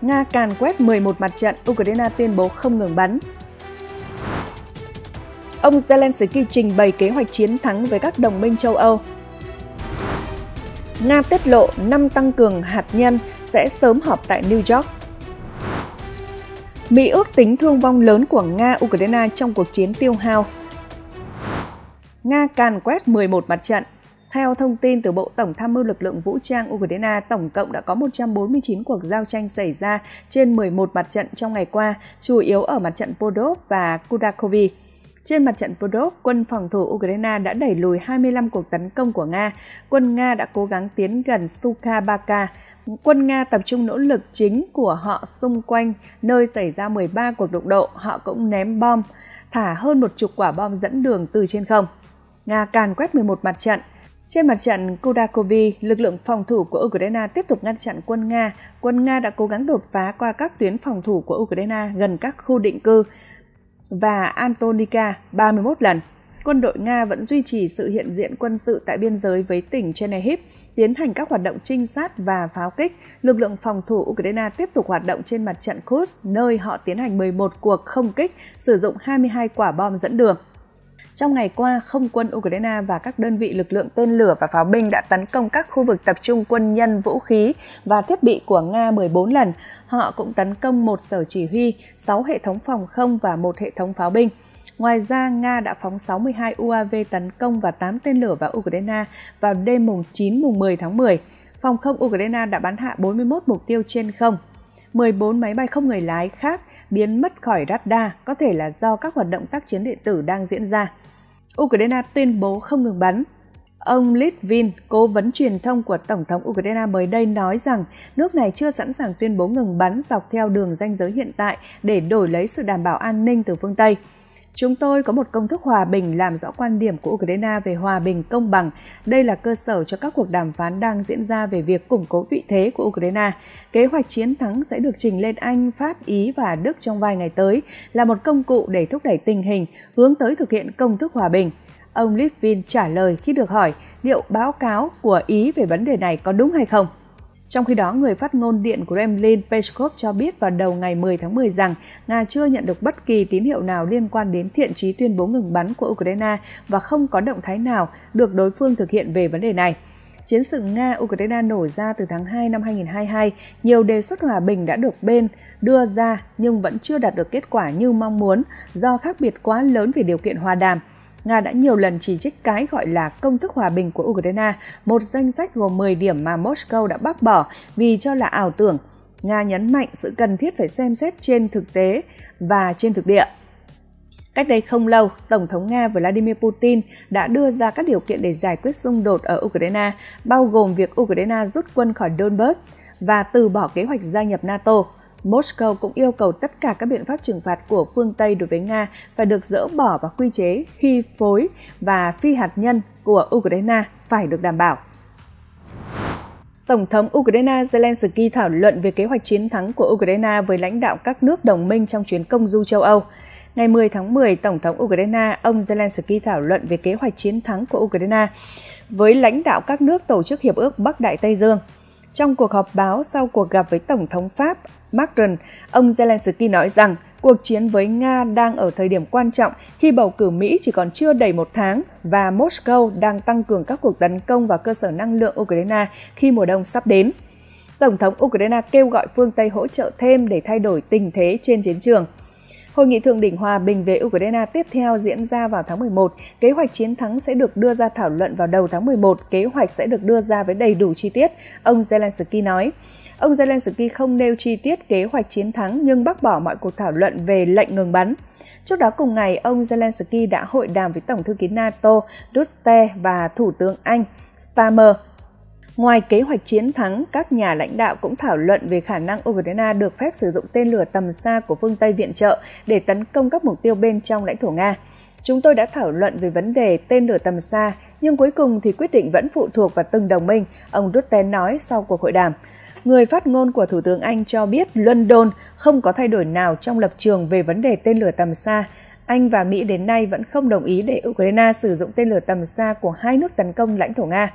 Nga càn quét 11 mặt trận, Ukraine tuyên bố không ngừng bắn. Ông Zelensky trình bày kế hoạch chiến thắng với các đồng minh châu Âu. Nga tiết lộ 5 tăng cường hạt nhân sẽ sớm họp tại New York. Mỹ ước tính thương vong lớn của Nga-Ukraine trong cuộc chiến tiêu hao. Nga càn quét 11 mặt trận, theo thông tin từ Bộ Tổng tham mưu lực lượng vũ trang Ukraine, tổng cộng đã có 149 cuộc giao tranh xảy ra trên 11 mặt trận trong ngày qua, chủ yếu ở mặt trận Podov và Kudakovi. Trên mặt trận Podov, quân phòng thủ Ukraine đã đẩy lùi 25 cuộc tấn công của Nga. Quân Nga đã cố gắng tiến gần Sukabaka. Quân Nga tập trung nỗ lực chính của họ xung quanh nơi xảy ra 13 cuộc đụng độ, họ cũng ném bom, thả hơn một chục quả bom dẫn đường từ trên không. Nga càn quét 11 mặt trận, trên mặt trận Kudakovi, lực lượng phòng thủ của Ukraine tiếp tục ngăn chặn quân Nga. Quân Nga đã cố gắng đột phá qua các tuyến phòng thủ của Ukraine gần các khu định cư và Antonika 31 lần. Quân đội Nga vẫn duy trì sự hiện diện quân sự tại biên giới với tỉnh Chernihiv, tiến hành các hoạt động trinh sát và pháo kích. Lực lượng phòng thủ Ukraine tiếp tục hoạt động trên mặt trận Kursk, nơi họ tiến hành 11 cuộc không kích, sử dụng 22 quả bom dẫn đường. Trong ngày qua, không quân Ukraine và các đơn vị lực lượng tên lửa và pháo binh đã tấn công các khu vực tập trung quân nhân vũ khí và thiết bị của Nga 14 lần. Họ cũng tấn công một sở chỉ huy, 6 hệ thống phòng không và một hệ thống pháo binh. Ngoài ra, Nga đã phóng 62 UAV tấn công và 8 tên lửa vào Ukraine vào đêm mùng 9 mùng 10 tháng 10. Phòng không Ukraine đã bắn hạ 41 mục tiêu trên không. 14 máy bay không người lái khác biến mất khỏi radar có thể là do các hoạt động tác chiến điện tử đang diễn ra. Ukraine tuyên bố không ngừng bắn. Ông Litvin, cố vấn truyền thông của Tổng thống Ukraine mới đây nói rằng nước này chưa sẵn sàng tuyên bố ngừng bắn dọc theo đường ranh giới hiện tại để đổi lấy sự đảm bảo an ninh từ phương Tây. Chúng tôi có một công thức hòa bình làm rõ quan điểm của Ukraine về hòa bình công bằng. Đây là cơ sở cho các cuộc đàm phán đang diễn ra về việc củng cố vị thế của Ukraine. Kế hoạch chiến thắng sẽ được trình lên Anh, Pháp, Ý và Đức trong vài ngày tới là một công cụ để thúc đẩy tình hình hướng tới thực hiện công thức hòa bình. Ông Litvin trả lời khi được hỏi liệu báo cáo của Ý về vấn đề này có đúng hay không. Trong khi đó, người phát ngôn Điện Kremlin Peskov cho biết vào đầu ngày 10 tháng 10 rằng Nga chưa nhận được bất kỳ tín hiệu nào liên quan đến thiện trí tuyên bố ngừng bắn của Ukraine và không có động thái nào được đối phương thực hiện về vấn đề này. Chiến sự Nga-Ukraine nổ ra từ tháng 2 năm 2022, nhiều đề xuất hòa bình đã được bên đưa ra nhưng vẫn chưa đạt được kết quả như mong muốn do khác biệt quá lớn về điều kiện hòa đàm – Nga đã nhiều lần chỉ trích cái gọi là công thức hòa bình của Ukraine, một danh sách gồm 10 điểm mà Moscow đã bác bỏ vì cho là ảo tưởng. Nga nhấn mạnh sự cần thiết phải xem xét trên thực tế và trên thực địa. Cách đây không lâu, Tổng thống Nga Vladimir Putin đã đưa ra các điều kiện để giải quyết xung đột ở Ukraine, bao gồm việc Ukraine rút quân khỏi Donbass và từ bỏ kế hoạch gia nhập NATO. Moscow cũng yêu cầu tất cả các biện pháp trừng phạt của phương Tây đối với Nga phải được dỡ bỏ và quy chế khi phối và phi hạt nhân của Ukraine phải được đảm bảo. Tổng thống Ukraine Zelensky thảo luận về kế hoạch chiến thắng của Ukraine với lãnh đạo các nước đồng minh trong chuyến công du châu Âu. Ngày 10 tháng 10, Tổng thống Ukraine ông Zelensky thảo luận về kế hoạch chiến thắng của Ukraine với lãnh đạo các nước tổ chức Hiệp ước Bắc Đại Tây Dương – trong cuộc họp báo sau cuộc gặp với Tổng thống Pháp Macron, ông Zelensky nói rằng cuộc chiến với Nga đang ở thời điểm quan trọng khi bầu cử Mỹ chỉ còn chưa đầy một tháng và Moscow đang tăng cường các cuộc tấn công vào cơ sở năng lượng Ukraine khi mùa đông sắp đến. Tổng thống Ukraine kêu gọi phương Tây hỗ trợ thêm để thay đổi tình thế trên chiến trường – Hội nghị thượng đỉnh hòa bình về Ukraine tiếp theo diễn ra vào tháng 11. Kế hoạch chiến thắng sẽ được đưa ra thảo luận vào đầu tháng 11. Kế hoạch sẽ được đưa ra với đầy đủ chi tiết, ông Zelensky nói. Ông Zelensky không nêu chi tiết kế hoạch chiến thắng nhưng bác bỏ mọi cuộc thảo luận về lệnh ngừng bắn. Trước đó cùng ngày, ông Zelensky đã hội đàm với Tổng thư ký NATO Rutte và Thủ tướng Anh Stammer Ngoài kế hoạch chiến thắng, các nhà lãnh đạo cũng thảo luận về khả năng Ukraine được phép sử dụng tên lửa tầm xa của phương Tây viện trợ để tấn công các mục tiêu bên trong lãnh thổ Nga. Chúng tôi đã thảo luận về vấn đề tên lửa tầm xa, nhưng cuối cùng thì quyết định vẫn phụ thuộc vào từng đồng minh, ông Rutte nói sau cuộc hội đàm. Người phát ngôn của Thủ tướng Anh cho biết London không có thay đổi nào trong lập trường về vấn đề tên lửa tầm xa, anh và Mỹ đến nay vẫn không đồng ý để Ukraine sử dụng tên lửa tầm xa của hai nước tấn công lãnh thổ Nga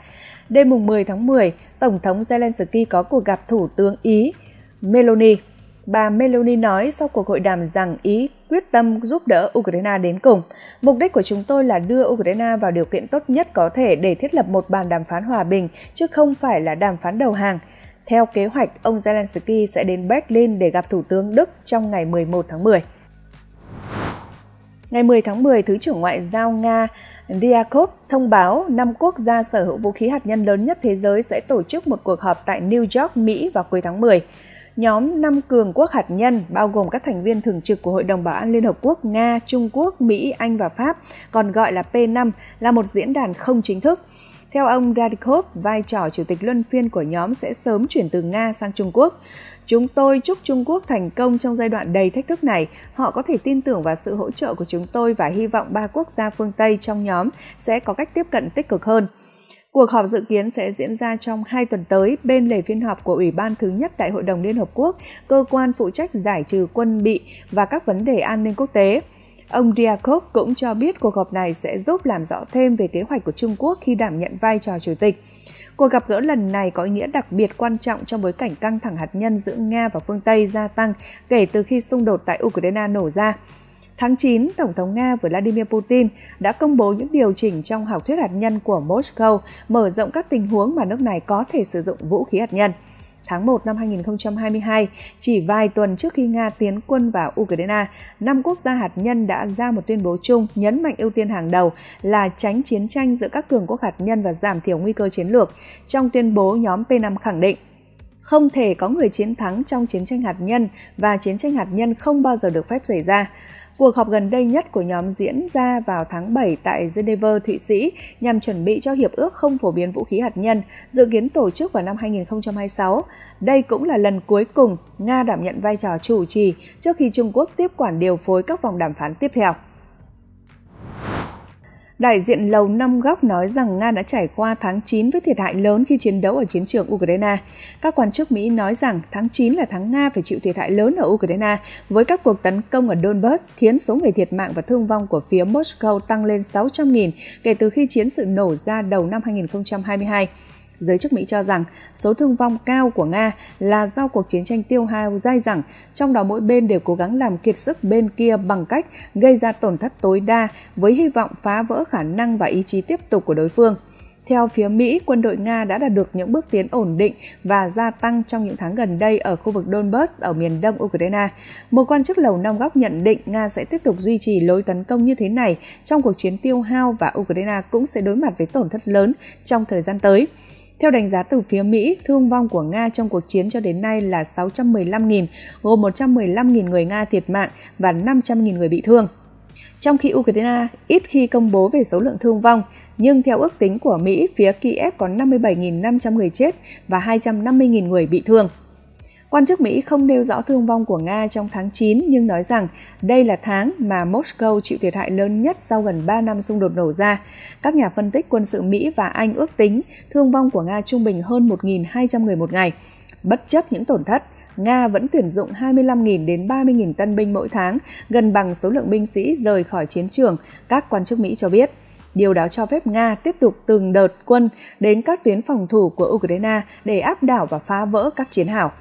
đêm mùng 10 tháng 10, Tổng thống Zelensky có cuộc gặp Thủ tướng Ý Meloni. Bà Meloni nói sau cuộc hội đàm rằng Ý quyết tâm giúp đỡ Ukraine đến cùng. Mục đích của chúng tôi là đưa Ukraine vào điều kiện tốt nhất có thể để thiết lập một bàn đàm phán hòa bình, chứ không phải là đàm phán đầu hàng. Theo kế hoạch, ông Zelensky sẽ đến Berlin để gặp Thủ tướng Đức trong ngày 11 tháng 10. Ngày 10 tháng 10, Thứ trưởng Ngoại giao Nga Ryakov thông báo năm quốc gia sở hữu vũ khí hạt nhân lớn nhất thế giới sẽ tổ chức một cuộc họp tại New York, Mỹ vào cuối tháng 10. Nhóm năm cường quốc hạt nhân bao gồm các thành viên thường trực của Hội đồng Bảo an Liên Hợp Quốc, Nga, Trung Quốc, Mỹ, Anh và Pháp, còn gọi là P5, là một diễn đàn không chính thức. Theo ông Radikov, vai trò chủ tịch luân phiên của nhóm sẽ sớm chuyển từ Nga sang Trung Quốc. Chúng tôi chúc Trung Quốc thành công trong giai đoạn đầy thách thức này. Họ có thể tin tưởng vào sự hỗ trợ của chúng tôi và hy vọng ba quốc gia phương Tây trong nhóm sẽ có cách tiếp cận tích cực hơn. Cuộc họp dự kiến sẽ diễn ra trong hai tuần tới bên lề phiên họp của Ủy ban thứ nhất Đại hội đồng Liên Hợp Quốc, cơ quan phụ trách giải trừ quân bị và các vấn đề an ninh quốc tế. Ông Ryakov cũng cho biết cuộc họp này sẽ giúp làm rõ thêm về kế hoạch của Trung Quốc khi đảm nhận vai trò chủ tịch. Cuộc gặp gỡ lần này có ý nghĩa đặc biệt quan trọng trong bối cảnh căng thẳng hạt nhân giữa Nga và phương Tây gia tăng kể từ khi xung đột tại Ukraine nổ ra. Tháng 9, Tổng thống Nga Vladimir Putin đã công bố những điều chỉnh trong học thuyết hạt nhân của Moscow, mở rộng các tình huống mà nước này có thể sử dụng vũ khí hạt nhân tháng 1 năm 2022, chỉ vài tuần trước khi Nga tiến quân vào Ukraine, năm quốc gia hạt nhân đã ra một tuyên bố chung nhấn mạnh ưu tiên hàng đầu là tránh chiến tranh giữa các cường quốc hạt nhân và giảm thiểu nguy cơ chiến lược. Trong tuyên bố, nhóm P5 khẳng định không thể có người chiến thắng trong chiến tranh hạt nhân và chiến tranh hạt nhân không bao giờ được phép xảy ra. Cuộc họp gần đây nhất của nhóm diễn ra vào tháng 7 tại Geneva, Thụy Sĩ nhằm chuẩn bị cho Hiệp ước không phổ biến vũ khí hạt nhân, dự kiến tổ chức vào năm 2026. Đây cũng là lần cuối cùng Nga đảm nhận vai trò chủ trì trước khi Trung Quốc tiếp quản điều phối các vòng đàm phán tiếp theo. Đại diện Lầu Năm Góc nói rằng Nga đã trải qua tháng 9 với thiệt hại lớn khi chiến đấu ở chiến trường Ukraine. Các quan chức Mỹ nói rằng tháng 9 là tháng Nga phải chịu thiệt hại lớn ở Ukraine với các cuộc tấn công ở Donbass khiến số người thiệt mạng và thương vong của phía Moscow tăng lên 600.000 kể từ khi chiến sự nổ ra đầu năm 2022. Giới chức Mỹ cho rằng số thương vong cao của Nga là do cuộc chiến tranh tiêu hao dai dẳng, trong đó mỗi bên đều cố gắng làm kiệt sức bên kia bằng cách gây ra tổn thất tối đa với hy vọng phá vỡ khả năng và ý chí tiếp tục của đối phương. Theo phía Mỹ, quân đội Nga đã đạt được những bước tiến ổn định và gia tăng trong những tháng gần đây ở khu vực Donbass ở miền đông Ukraine. Một quan chức lầu Năm Góc nhận định Nga sẽ tiếp tục duy trì lối tấn công như thế này trong cuộc chiến tiêu hao và Ukraine cũng sẽ đối mặt với tổn thất lớn trong thời gian tới. Theo đánh giá từ phía Mỹ, thương vong của Nga trong cuộc chiến cho đến nay là 615.000, gồm 115.000 người Nga thiệt mạng và 500.000 người bị thương. Trong khi Ukraine ít khi công bố về số lượng thương vong, nhưng theo ước tính của Mỹ, phía Kiev có 57.500 người chết và 250.000 người bị thương. Quan chức Mỹ không nêu rõ thương vong của Nga trong tháng 9 nhưng nói rằng đây là tháng mà Moscow chịu thiệt hại lớn nhất sau gần 3 năm xung đột nổ ra. Các nhà phân tích quân sự Mỹ và Anh ước tính thương vong của Nga trung bình hơn 1.200 người một ngày. Bất chấp những tổn thất, Nga vẫn tuyển dụng 25.000 đến 30.000 tân binh mỗi tháng, gần bằng số lượng binh sĩ rời khỏi chiến trường, các quan chức Mỹ cho biết. Điều đó cho phép Nga tiếp tục từng đợt quân đến các tuyến phòng thủ của Ukraine để áp đảo và phá vỡ các chiến hào.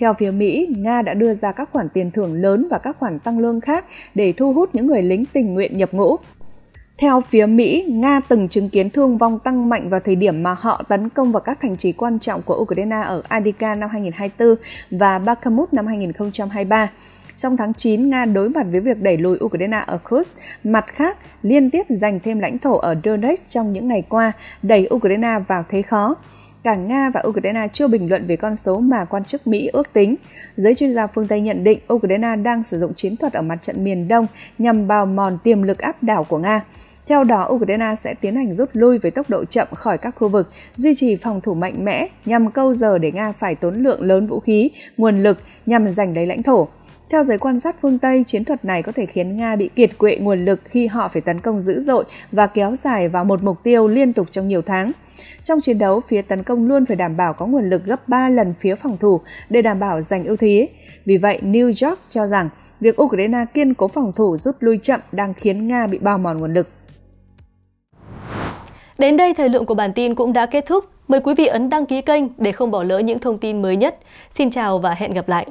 Theo phía Mỹ, Nga đã đưa ra các khoản tiền thưởng lớn và các khoản tăng lương khác để thu hút những người lính tình nguyện nhập ngũ. Theo phía Mỹ, Nga từng chứng kiến thương vong tăng mạnh vào thời điểm mà họ tấn công vào các thành trì quan trọng của Ukraine ở Adika năm 2024 và Bakhmut năm 2023. Trong tháng 9, Nga đối mặt với việc đẩy lùi Ukraine ở Kursk. Mặt khác, liên tiếp giành thêm lãnh thổ ở Donetsk trong những ngày qua, đẩy Ukraine vào thế khó cả Nga và Ukraine chưa bình luận về con số mà quan chức Mỹ ước tính. Giới chuyên gia phương Tây nhận định Ukraine đang sử dụng chiến thuật ở mặt trận miền Đông nhằm bào mòn tiềm lực áp đảo của Nga. Theo đó, Ukraine sẽ tiến hành rút lui với tốc độ chậm khỏi các khu vực, duy trì phòng thủ mạnh mẽ nhằm câu giờ để Nga phải tốn lượng lớn vũ khí, nguồn lực nhằm giành lấy lãnh thổ. Theo giới quan sát phương Tây, chiến thuật này có thể khiến Nga bị kiệt quệ nguồn lực khi họ phải tấn công dữ dội và kéo dài vào một mục tiêu liên tục trong nhiều tháng. Trong chiến đấu, phía tấn công luôn phải đảm bảo có nguồn lực gấp 3 lần phía phòng thủ để đảm bảo giành ưu thế. Vì vậy, New York cho rằng việc Ukraine kiên cố phòng thủ rút lui chậm đang khiến Nga bị bào mòn nguồn lực. Đến đây thời lượng của bản tin cũng đã kết thúc. Mời quý vị ấn đăng ký kênh để không bỏ lỡ những thông tin mới nhất. Xin chào và hẹn gặp lại!